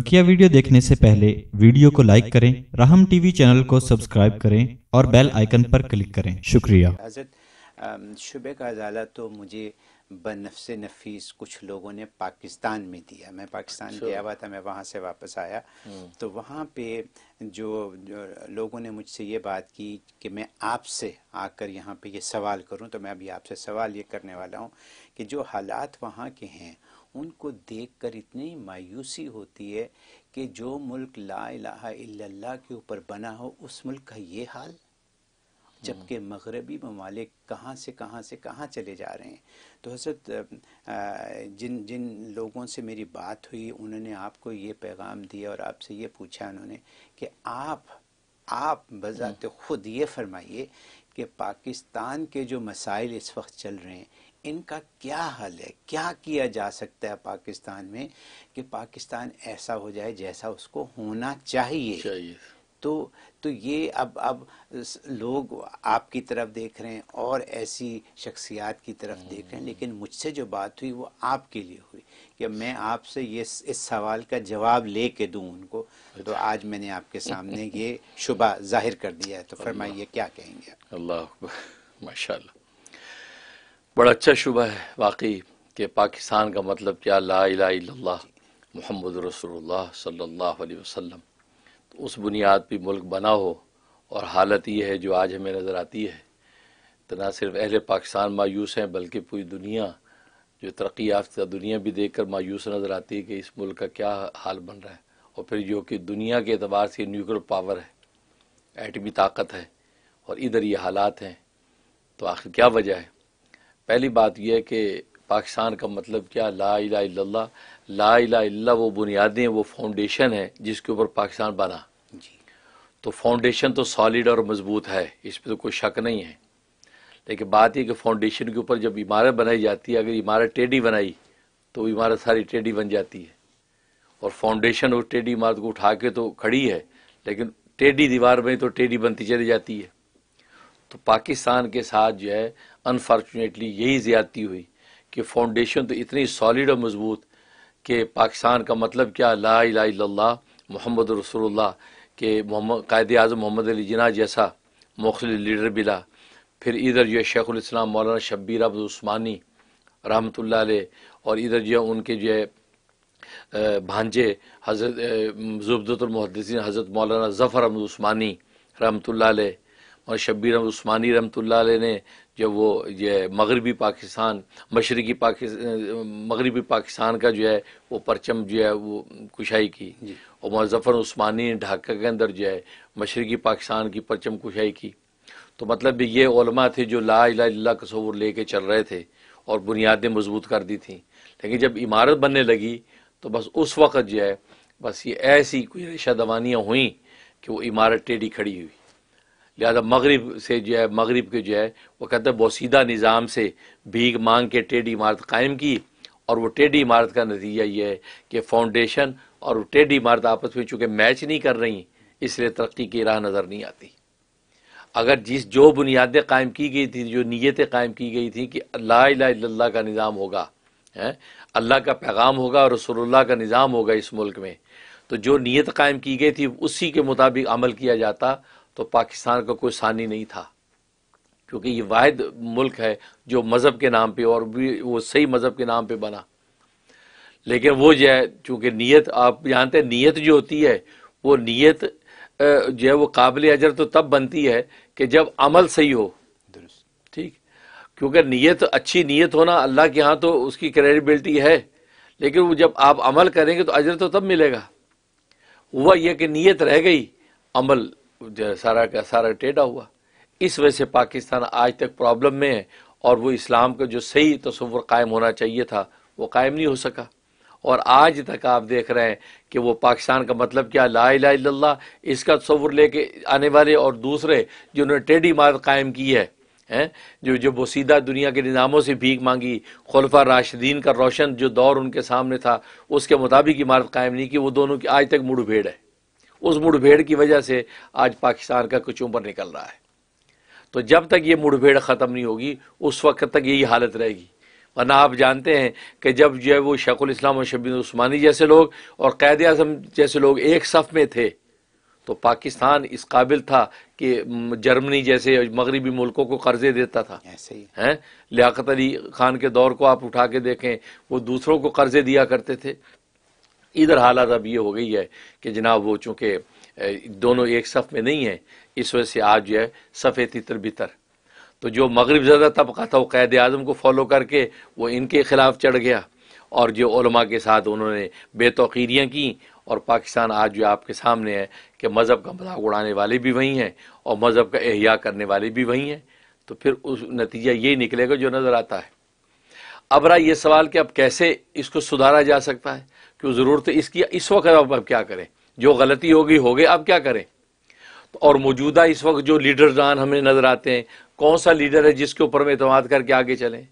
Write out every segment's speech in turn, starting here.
बकिया वीडियो देखने से पहले वीडियो को लाइक करें राहम टीवी चैनल को सब्सक्राइब करें और बेल आइकन पर क्लिक करें शुक्रिया शुबे का अजाला तो मुझे बनफस नफीस कुछ लोगों ने पाकिस्तान में दिया मैं पाकिस्तान गया अच्छा। हुआ था मैं वहाँ से वापस आया हम्म। तो वहाँ पे जो, जो लोगों ने मुझसे ये बात की कि मैं आपसे आकर यहाँ पे ये सवाल करूँ तो मैं अभी आपसे सवाल ये करने वाला हूँ कि जो हालात वहाँ के हैं उनको देखकर इतनी मायूसी होती है कि जो मुल्क ला इल्लल्लाह के ऊपर बना हो उस मुल्क का ये हाल जबकि हम्म। मगरबी ममालिक कहाँ से कहाँ से कहाँ चले जा रहे हैं तो हजरत जिन जिन लोगों से मेरी बात हुई उन्होंने आपको ये पैगाम दिया और आपसे ये पूछा उन्होंने कि आप आप बजात हम्म। खुद ये फरमाइए कि पाकिस्तान के जो मसाइल इस वक्त चल रहे हैं इनका क्या हल है क्या किया जा सकता है पाकिस्तान में कि पाकिस्तान ऐसा हो जाए जैसा उसको होना चाहिए, चाहिए। तो तो ये अब अब लोग आपकी तरफ देख रहे हैं और ऐसी शख्सियात की तरफ देख रहे हैं हम्म। लेकिन मुझसे जो बात हुई वो आपके लिए हुई कि मैं आपसे ये इस सवाल का जवाब ले के दूँ उनको तो अच्छा। आज मैंने आपके सामने ये शुबा जाहिर कर दिया है तो फरमाइए क्या कहेंगे अल्लाह माशा बड़ा अच्छा शुबा है वाकई कि पाकिस्तान का मतलब क्या ला मोहम्मद रसोल्ला सल्ला वसम तो उस बुनियाद पर मुल्क बना हो और हालत ये है जो आज हमें नज़र आती है तो ना सिर्फ अहल पाकिस्तान मायूस हैं बल्कि पूरी दुनिया जो तरक्की याफ्ता दुनिया भी देख कर मायूस नज़र आती है कि इस मुल्क का क्या हाल बन रहा है और फिर जो कि दुनिया के अतबार से न्यूक्लियर पावर है एटमी ताकत है और इधर ये हालात हैं तो आखिर क्या वजह है पहली बात यह है कि पाकिस्तान का मतलब क्या ला इला ला इला वो बुनियादें वो फाउंडेशन है जिसके ऊपर पाकिस्तान बना जी तो फाउंडेशन तो सॉलिड और मजबूत है इस पर तो कोई शक नहीं है लेकिन बात यह कि फाउंडेशन के ऊपर जब इमारत बनाई जाती है अगर इमारत टेढ़ी बनाई तो इमारत सारी टेढ़ी बन जाती है और फाउंडेशन और टेढ़ी इमारत को उठा के तो खड़ी है लेकिन टेढ़ी दीवार में तो टेढ़ी बनती चली जाती है तो पाकिस्तान के साथ जो है अनफॉर्चुनेटली यही ज़्यादती हुई कि फाउंडेशन तो इतनी सॉलिड और मजबूत कि पाकिस्तान का मतलब क्या ला ला मोहम्मद रसोल्ला के मोहम्मद कायद अजम मोहम्मद अली जिना जैसा मुखल लीडर बिला फिर इधर जो है शेखुलस्लाम मौलाना शब्बीर अब उस्मानी रहमत और इधर जो है उनके जो है भांजे हज़रत जबदतमहदसिन हज़रत मौलाना ज़फ़र अब उस्मानी रहमत और शब्बीर उस्मानी रमत ने जब वो ये मगरबी पाकिस्तान मशरकी पाकिस्तान मगरबी पाकिस्तान का जो है वो परचम जो है वो कुशाई की और मुजफ़र उस्मानी ने ढाका के अंदर जो है मशरकी पाकिस्तान की परचम कुशाई की तो मतलब ये ओलमा थे जो ला ला कसूर ले कर चल रहे थे और बुनियादें मजबूत कर दी थी लेकिन जब इमारत बनने लगी तो बस उस वक़्त जो है बस ये ऐसी कोई रिशा दवानियाँ हुई कि वो इमारत टेढ़ी खड़ी हुई लिहाजा मगरब से जो है मगरब के जो है वो कहते हैं बोसीदा निज़ाम से भीख मांग के टेढ़ी इमारत कायम की और वो टेढ़ी इमारत का नतीजा ये है कि फाउंडेशन और टेढ़ी इमारत आपस में चूँकि मैच नहीं कर रही इसलिए तरक्की की राह नज़र नहीं आती अगर जिस जो बुनियादें कायम की गई थी जो नीयतें कायम की गई थी कि अल्लाह का निज़ाम होगा है अल्लाह का पैगाम होगा और रसोल्ला का निज़ाम होगा इस मुल्क में तो जो नीयत कायम की गई थी उसी के मुताबिक अमल किया जाता तो पाकिस्तान का कोई सानी नहीं था क्योंकि ये वाद मुल्क है जो मज़हब के नाम पे और भी वो सही मज़हब के नाम पे बना लेकिन वो जो है चूँकि नीयत आप जानते हैं नीयत जो होती है वो नीयत जो है वो काबिल अजर तो तब बनती है कि जब अमल सही हो ठीक क्योंकि नीयत अच्छी नीयत होना अल्लाह के यहाँ तो उसकी क्रेडिबिलिटी है लेकिन वो जब आप अमल करेंगे तो अजर तो तब मिलेगा हुआ यह कि नीयत रह गई अमल सारा का सारा टेढ़ा हुआ इस वजह से पाकिस्तान आज तक प्रॉब्लम में है और वो इस्लाम का जो सही तस्वुर कायम होना चाहिए था वो कायम नहीं हो सका और आज तक आप देख रहे हैं कि वो पाकिस्तान का मतलब क्या ला इला इसका तस्वुर लेके आने वाले और दूसरे जिन्होंने टेढ़ी इमारत कायम की है हैं जो जब वो सीधा दुनिया के निज़ामों से भीख मांगी खलफा राशिदीन का रोशन जो दौर उनके सामने था उसके मुताबिक इमारत कायम नहीं की वो दोनों की आज तक मुड़भेड़ है उस मुठभेड़ की वजह से आज पाकिस्तान का कुछ उम्र निकल रहा है तो जब तक ये मुठभेड़ ख़त्म नहीं होगी उस वक्त तक यही हालत रहेगी वरना आप जानते हैं कि जब जो है वो शकुल इस्लाम और शबीन उस्मानी जैसे लोग और कैद अजम जैसे लोग एक सफ़ में थे तो पाकिस्तान इस काबिल था कि जर्मनी जैसे मगरबी मुल्कों को कर्जे देता था ऐसे हाँ, ही हैं लियात अली खान के दौर को आप उठा के देखें वो दूसरों को कर्जे दिया करते थे इधर हालात अब ये हो गई है कि जनाब वो चूँकि दोनों एक सफ़ में नहीं हैं इस वजह से आज जो है सफ़े तितर बितर तो जो मगरब ज़्यादा तबका था वो कैद आज़म को फॉलो करके वो इनके ख़िलाफ़ चढ़ गया और जो ओलमा के साथ उन्होंने बेतौकीरियाँ की और पाकिस्तान आज जो आपके सामने है कि मज़हब का मजाक उड़ाने वाले भी वहीं हैं और मज़हब का अहिया करने वाले भी वहीं हैं तो फिर उस नतीजा ये निकलेगा जो नज़र आता है अब रहा ये सवाल कि अब कैसे इसको सुधारा जा सकता है क्यों ज़रूरत है इसकी इस वक्त आप अब क्या करें जो गलती होगी हो गई अब क्या करें तो और मौजूदा इस वक्त जो लीडरदान हमें नज़र आते हैं कौन सा लीडर है जिसके ऊपर हम एतमाद करके आगे चलें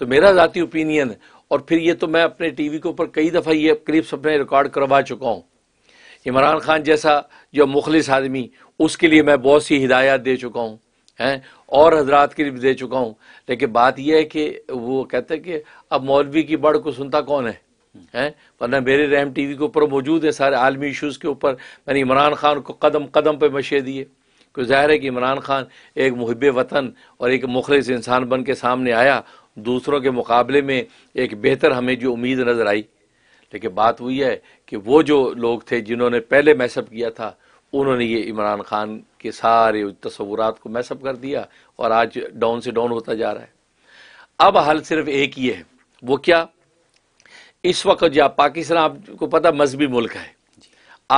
तो मेरा ज़ाती ओपिनियन और फिर ये तो मैं अपने टी वी के ऊपर कई दफ़ा ये क्लिप्स अपने रिकॉर्ड करवा चुका हूँ इमरान खान जैसा जो मुखलिस आदमी उसके लिए मैं बहुत सी हिदायत दे चुका हूँ हैं और हजरात के लिए भी दे चुका हूँ लेकिन बात यह है कि वो कहते हैं कि अब मौलवी की बड़ को सुनता कौन है है वरना मेरे रहम टी वी के ऊपर मौजूद है सारे आलमी इशूज़ के ऊपर मैंने इमरान खान को कदम कदम पर मशे दिए क्योंकि ज़ाहिर है कि इमरान खान एक महब वतन और एक मुखलस इंसान बन के सामने आया दूसरों के मुकाबले में एक बेहतर हमें जो उम्मीद नज़र आई लेकिन बात हुई है कि वो जो लोग थे जिन्होंने पहले मैसअप किया था उन्होंने ये इमरान खान के सारे तस्वूरत को मैसअप कर दिया और आज डाउन से डाउन होता जा रहा है अब हल सिर्फ एक ही है वो क्या इस वक्त जो पाकिस्तान आपको पता मजहबी मुल्क है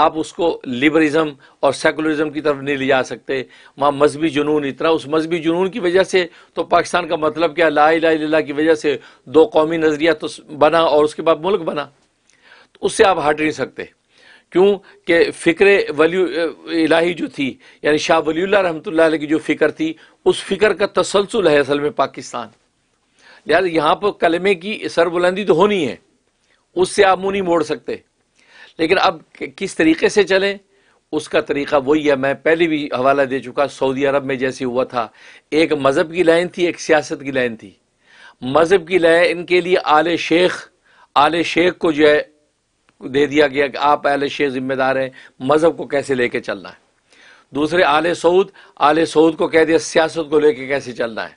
आप उसको लिबरज़म और सेकुलरिज्म की तरफ नहीं ले जा सकते वहाँ मजहबी जुनून इतना उस मजहबी जुनून की वजह से तो पाकिस्तान का मतलब क्या ला ला की वजह से दो कौमी नज़रिया तो बना और उसके बाद मुल्क बना तो उससे आप हट नहीं सकते क्यों कि फ़िक्र वली इलाही जो थी यानी शाह वली रहमत की जो फ़िक्र थी उस फ़िक्र का तसलसल है असल में पाकिस्तान लिहाजा यहाँ पर कलमे की सरबुलंदी तो होनी है उससे आप मुंह नहीं मोड़ सकते लेकिन अब किस तरीके से चलें उसका तरीका वही है मैं पहले भी हवाला दे चुका सऊदी अरब में जैसे हुआ था एक मज़हब की लाइन थी एक सियासत की लाइन थी मज़हब की लाइन इनके लिए आल शेख आल शेख को जो है दे दिया गया कि आप आले शेख ज़िम्मेदार हैं मज़हब को कैसे लेके चलना है दूसरे आले सऊद आले सऊद को कह दिया सियासत को लेके कैसे चलना है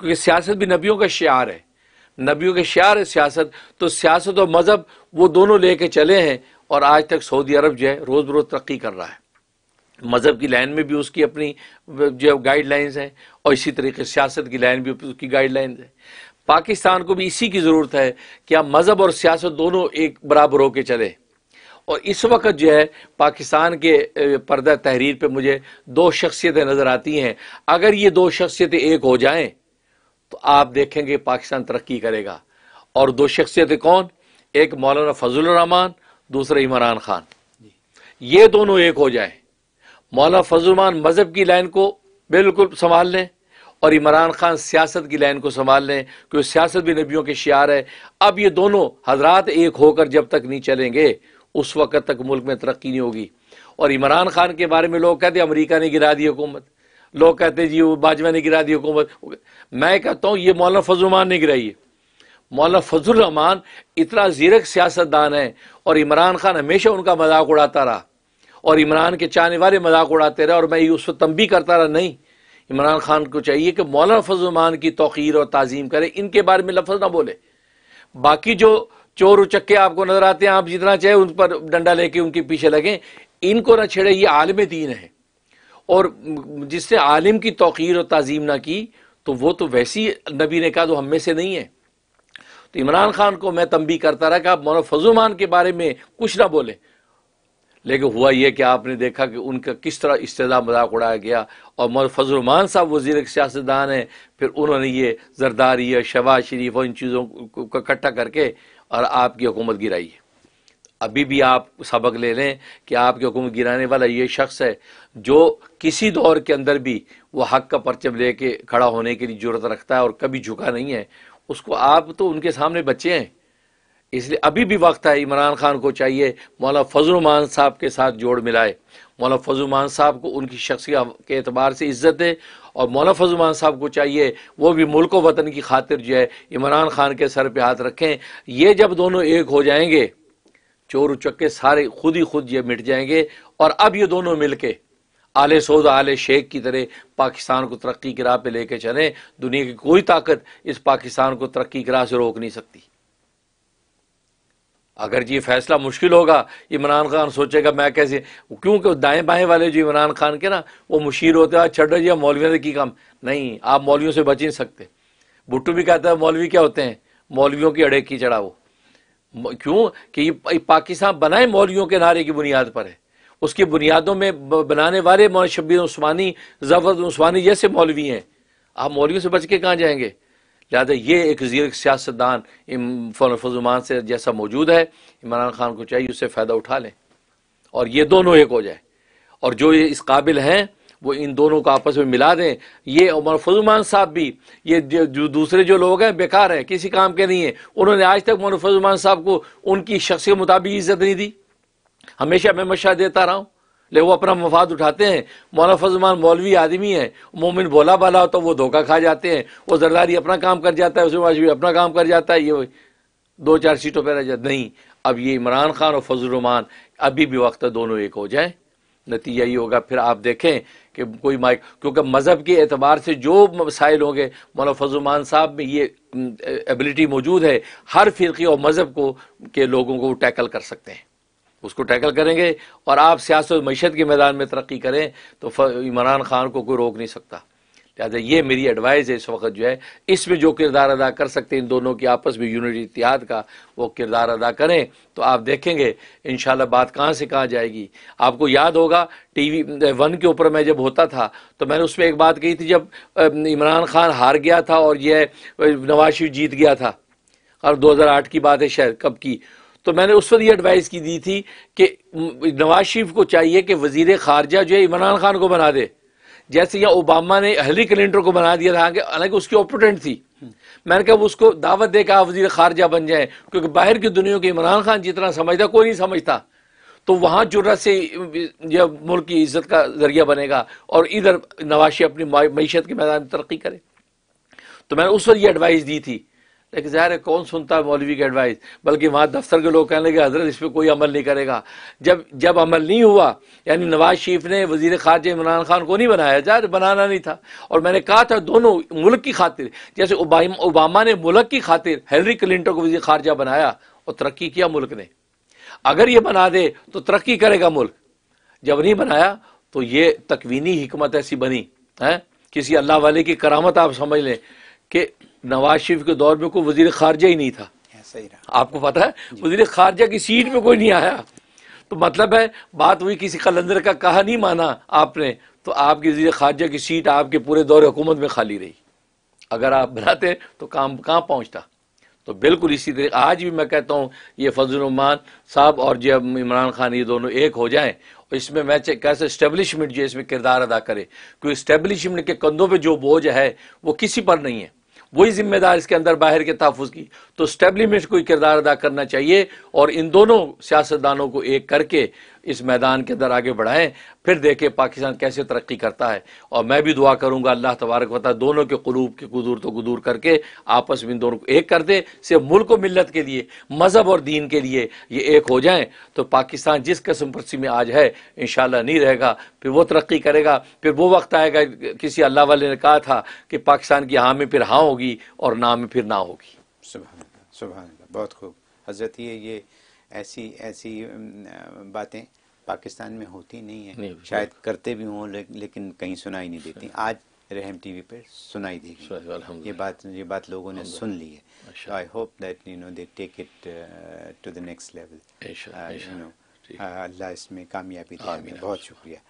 क्योंकि सियासत भी नबियों का शार है नबियों के शार है सियासत तो सियासत और मज़हब वो दोनों ले कर चले हैं और आज तक सऊदी अरब जो है रोज़ बरोज़ तरक्की कर रहा है मज़हब की लाइन में भी उसकी अपनी जो है गाइडलाइंस हैं और इसी तरीके सियासत की लाइन भी उसकी गाइडलाइंस है पाकिस्तान को भी इसी की ज़रूरत है कि आप मज़हब और सियासत दोनों एक बराबर होकर चले और इस वक्त जो है पाकिस्तान के पर्दा तहरीर पर मुझे दो शख्सियतें नज़र आती हैं अगर ये दो शख्सियतें एक हो जाएँ तो आप देखेंगे पाकिस्तान तरक्की करेगा और दो शख्सियतें कौन एक मौलाना फजल रहमान दूसरे इमरान खान ये दोनों एक हो जाए मौलाना फजलरहमान मज़हब की लाइन को बिल्कुल संभाल लें और इमरान खान सियासत की लाइन को संभाल लें क्योंकि सियासत भी नबियों के शियार है अब ये दोनों हजरात एक होकर जब तक नहीं चलेंगे उस वक़्त तक मुल्क में तरक्की नहीं होगी और इमरान खान के बारे में लोग कहते अमरीका ने गिरा दी हुकूमत लोग कहते हैं जी वो बाजवा ने गिरा दी हुकूमत मैं कहता हूँ ये मौलाना फजलरहमान ने गिराई है मौलाना फजलरहमान इतना जीरक सियासतदान है और इमरान खान हमेशा उनका मजाक उड़ाता रहा और इमरान के चाहने वाले मजाक उड़ाते रहे और मैं उस पर तंबी करता रहा नहीं इमरान खान को चाहिए कि मौलाना फजलरहमान की तोखीर और तज़ीम करे इनके बारे में लफ्ज़ ना बोले बाकी जो चोर उचक्के आपको नजर आते हैं आप जितना चाहे उन पर डंडा लेके उनके पीछे लगें इनको ना छेड़े ये आलम दीन है और जिसने आलिम की तोकीर और तज़ीम ना की तो वो तो वैसी नबी ने कहा तो हम में से नहीं है तो इमरान खान को मैं तंबी करता रहा कि आप मौलाना फजुमान के बारे में कुछ ना बोले लेकिन हुआ यह कि आपने देखा कि उनका किस तरह इस्तेदा मजाक उड़ाया गया और मौलाना फजलरमान साहब वजीर सियासतदान हैं फिर उन्होंने ये जरदारी है शबाज शरीफ और इन चीज़ों को इकट्ठा करके और आपकी हुकूमत गिराई है अभी भी आप सबक ले लें कि आपके हुक्म गिराने वाला ये शख्स है जो किसी दौर के अंदर भी वो हक का परचम ले के खड़ा होने के लिए जरूरत रखता है और कभी झुका नहीं है उसको आप तो उनके सामने बचे हैं इसलिए अभी भी वक्त है इमरान खान को चाहिए मौला फजलमान साहब के साथ जोड़ मिलाए मौला फजलमान साहब को उनकी शख्सियत के अतबार से इज्जत दे और मौला फजलमान साहब को चाहिए वो भी मुल्क व वतन की खातिर जो है इमरान खान के सर पर हाथ रखें ये जब दोनों एक हो जाएंगे चोर उचक्के सारे खुद ही खुद ये मिट जाएंगे और अब ये दोनों मिल के आले सौद आले शेख की तरह पाकिस्तान को तरक्की की राह पर लेके चले दुनिया की कोई ताकत इस पाकिस्तान को तरक्की की राह से रोक नहीं सकती अगर जी फैसला मुश्किल होगा इमरान खान सोचेगा मैं कैसे क्योंकि दाएं बाएं वाले जो इमरान खान के ना वो मुशीर होते हैं छठो जी मौलवियों से की काम नहीं आप मौलवियों से बच ही सकते भुट्टू भी कहता है मौलवी क्या होते हैं मौलवियों की अड़े की चढ़ाओ क्यों कि पाकिस्तान बनाए मौलियों के नारे की बुनियाद पर है उसकी बुनियादों में बनाने वाले मौल शब्बीर उस्मानी जफर उस्मानी जैसे मौलवी हैं आप मौलवियों से बच के कहाँ जाएंगे लिहाजा ये एक जीर सियासतदान फजुमान से जैसा मौजूद है इमरान खान को चाहिए उससे फ़ायदा उठा लें और ये दोनों एक हो जाए और जो ये इस काबिल हैं वो इन दोनों को आपस में मिला दें ये उमर फजुमान साहब भी ये जो दूसरे जो लोग हैं बेकार हैं किसी काम के नहीं हैं उन्होंने आज तक उमर फजुमान साहब को उनकी शख्स के मुताबिक इज्जत नहीं दी हमेशा मैं मशा देता रहा हूँ ले वो अपना मफाद उठाते हैं मौला फजमान मौलवी आदमी है मोमिन भोला भाला होता है वो धोखा खा जाते हैं वो जरदारी अपना काम कर जाता है उसमें भी अपना काम कर जाता है ये दो चार सीटों पर रह जाता नहीं अब ये इमरान खान और फजल अभी भी वक्त दोनों एक हो जाएं नतीजा ही होगा फिर आप देखें कि कोई माइक क्योंकि मज़हब के एतबार से जो मसाइल होंगे मौला फजुमान साहब में ये एबिलिटी मौजूद है हर फ़िरक़े और मज़हब को के लोगों को टैकल कर सकते हैं उसको टैकल करेंगे और आप सियासत मीशत के मैदान में तरक्की करें तो इमरान खान को कोई रोक नहीं सकता लिहाजा ये मेरी एडवाइस है इस वक्त जो है इसमें जो किरदार अदा कर सकते हैं इन दोनों की आपस में यूनिट इतिहाद का वो किरदार अदा करें तो आप देखेंगे इन बात कहाँ से कहाँ जाएगी आपको याद होगा टी वी वन के ऊपर मैं जब होता था तो मैंने उस पर एक बात कही थी जब इमरान खान हार गया था और यह नवाज शरीफ जीत गया था और दो हज़ार आठ की बात है शायद कब की तो मैंने उस वक्त ये एडवाइस की दी थी कि नवाज शरीफ को चाहिए कि वजीर खारजा जो है इमरान खान को बना दे जैसे यहाँ ओबामा ने हिलरी क्लिंटन को बना दिया था हालांकि उसकी ओपोटेंट थी मैंने कहा उसको दावत दे का वजीर खारजा बन जाए क्योंकि बाहर की दुनिया को इमरान खान जितना समझता कोई नहीं समझता तो वहाँ जुर्रत से यह मुल्क की इज्जत का जरिया बनेगा और इधर नवाशी अपनी मीशत के मैदान में तरक्की करे तो मैंने उस पर यह एडवाइस दी थी लेकिन ज़ाहिर है कौन सुनता है मौलवी की एडवाइस बल्कि वहाँ दफ्तर के लोग कहने लगे हजरत इस पर कोई अमल नहीं करेगा जब जब अमल नहीं हुआ यानी नवाज शरीफ ने वजीर खारजा इमरान खान को नहीं बनाया ज़ाहिर बनाना नहीं था और मैंने कहा था दोनों मुल्क की खातिर जैसे ओबामा ने मुल्क की खातिर हेलरी क्लिंटन को वजी खारजा बनाया और तरक्की किया मुल्क ने अगर ये बना दे तो तरक्की करेगा मुल्क जब नहीं बनाया तो ये तकवीनी हमत ऐसी बनी है किसी अल्लाह वाले की करामत आप समझ लें कि नवाज शरीफ के दौर में कोई वजीर खारजा ही नहीं था हाँ, सही रहा आपको पता है वजीर खारजा की सीट में कोई नहीं आया तो मतलब है बात हुई किसी कलंदर का कहा नहीं माना आपने तो आपकी वजीर खारजा की सीट आपके पूरे दौर हुकूमत में खाली रही अगर आप बनाते तो काम कहाँ पहुँचता तो बिल्कुल इसी तरह आज भी मैं कहता हूँ ये रमान साहब और जब इमरान खान ये दोनों एक हो जाए और इसमें मैं कैसे इस्टेब्लिशमेंट जो इसमें किरदार अदा करे क्योंकि इस्टेब्लिशमेंट के कंधों पर जो बोझ है वो किसी पर नहीं है वही जिम्मेदार इसके अंदर बाहर के तहफुज की तो इस्टेब्लिशमेंट कोई किरदार अदा करना चाहिए और इन दोनों सियासतदानों को एक करके इस मैदान के अंदर आगे बढ़ाएं फिर देखे पाकिस्तान कैसे तरक्की करता है और मैं भी दुआ करूँगा अल्लाह तबारक वता दोनों के कलूब की गुदूर तो गुदूर करके आपस में दोनों को एक कर दे सिर्फ मुल्क और मिलत के लिए मज़हब और दीन के लिए ये एक हो जाए तो पाकिस्तान जिस कस्म परसी में आज है इन नहीं रहेगा फिर वो तरक्की करेगा फिर वो वक्त आएगा किसी अल्लाह वाले ने कहा था कि पाकिस्तान की हाँ में फिर हाँ होगी और ना में फिर ना होगी सुबह सुबह बहुत खूब हजरत ये ऐसी ऐसी बातें पाकिस्तान में होती नहीं है नहीं, शायद करते भी हों ले, लेकिन कहीं सुनाई नहीं देती हाँ। आज रहम टीवी पे सुनाई देगी ये बात ये बात लोगों ने सुन ली है I hope that you know they take it to the next level अल्लाह इसमें कामयाबी बहुत शुक्रिया